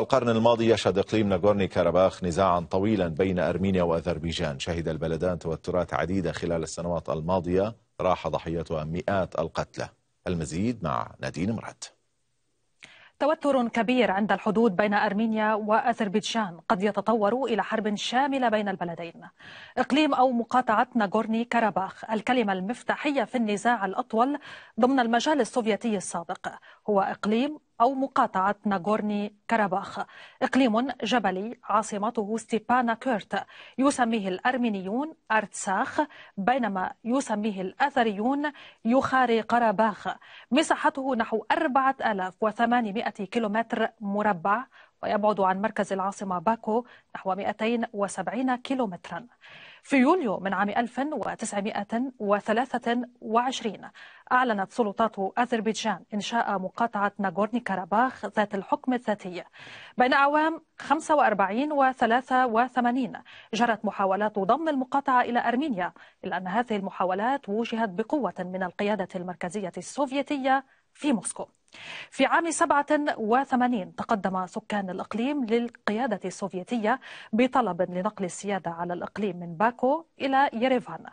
القرن الماضي يشهد إقليم ناغورني كاراباخ نزاعا طويلا بين أرمينيا وأذربيجان شهد البلدان توترات عديدة خلال السنوات الماضية راح ضحيتها مئات القتلى المزيد مع نادين مراد توتر كبير عند الحدود بين أرمينيا وأذربيجان قد يتطور إلى حرب شاملة بين البلدين إقليم أو مقاطعة ناغورني كاراباخ الكلمة المفتاحية في النزاع الأطول ضمن المجال السوفيتي السابق هو إقليم أو مقاطعة ناغورني كرباخ إقليم جبلي عاصمته ستيبانا كيرت يسميه الأرمينيون أرتساخ بينما يسميه الأثريون يخاري قرباخ مساحته نحو 4800 كيلومتر مربع ويبعد عن مركز العاصمة باكو نحو 270 كيلومتراً في يوليو من عام 1923 أعلنت سلطات أذربيجان إنشاء مقاطعة ناغورني كاراباخ ذات الحكم الذاتي بين أعوام 45 و 83 جرت محاولات ضم المقاطعة إلى أرمينيا إلا أن هذه المحاولات وجهت بقوة من القيادة المركزية السوفيتية في موسكو في عام 87 تقدم سكان الإقليم للقيادة السوفيتية بطلب لنقل السيادة على الإقليم من باكو إلى يريفان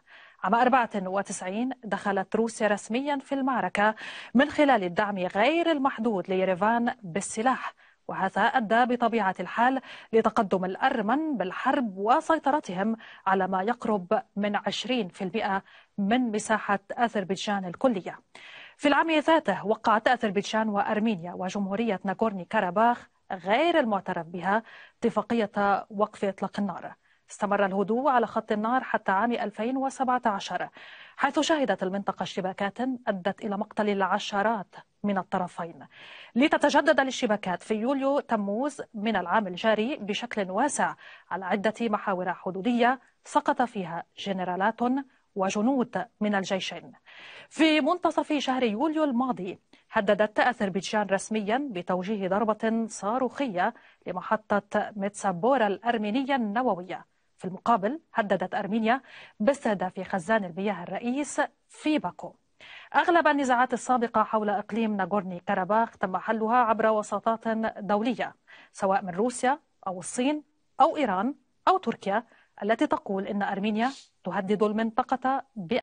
عام 94 دخلت روسيا رسميا في المعركة من خلال الدعم غير المحدود ليريفان بالسلاح وهذا أدى بطبيعة الحال لتقدم الأرمن بالحرب وسيطرتهم على ما يقرب من 20% من مساحة أذربيجان الكلية في العام ذاته وقعت أذربيجان وأرمينيا وجمهورية ناغورني كاراباخ غير المعترف بها اتفاقية وقف إطلاق النار استمر الهدوء على خط النار حتى عام 2017 حيث شهدت المنطقة اشتباكات أدت إلى مقتل العشرات من الطرفين لتتجدد الاشتباكات في يوليو تموز من العام الجاري بشكل واسع على عدة محاور حدودية سقط فيها جنرالات وجنود من الجيش في منتصف شهر يوليو الماضي هددت أذربيجان رسميا بتوجيه ضربة صاروخية لمحطة ميتسابورا الأرمينية النووية في المقابل هددت أرمينيا باستهداف خزان المياه الرئيس في باكو أغلب النزاعات السابقة حول إقليم ناغورني كاراباخ تم حلها عبر وساطات دولية سواء من روسيا أو الصين أو إيران أو تركيا التي تقول ان ارمينيا تهدد المنطقه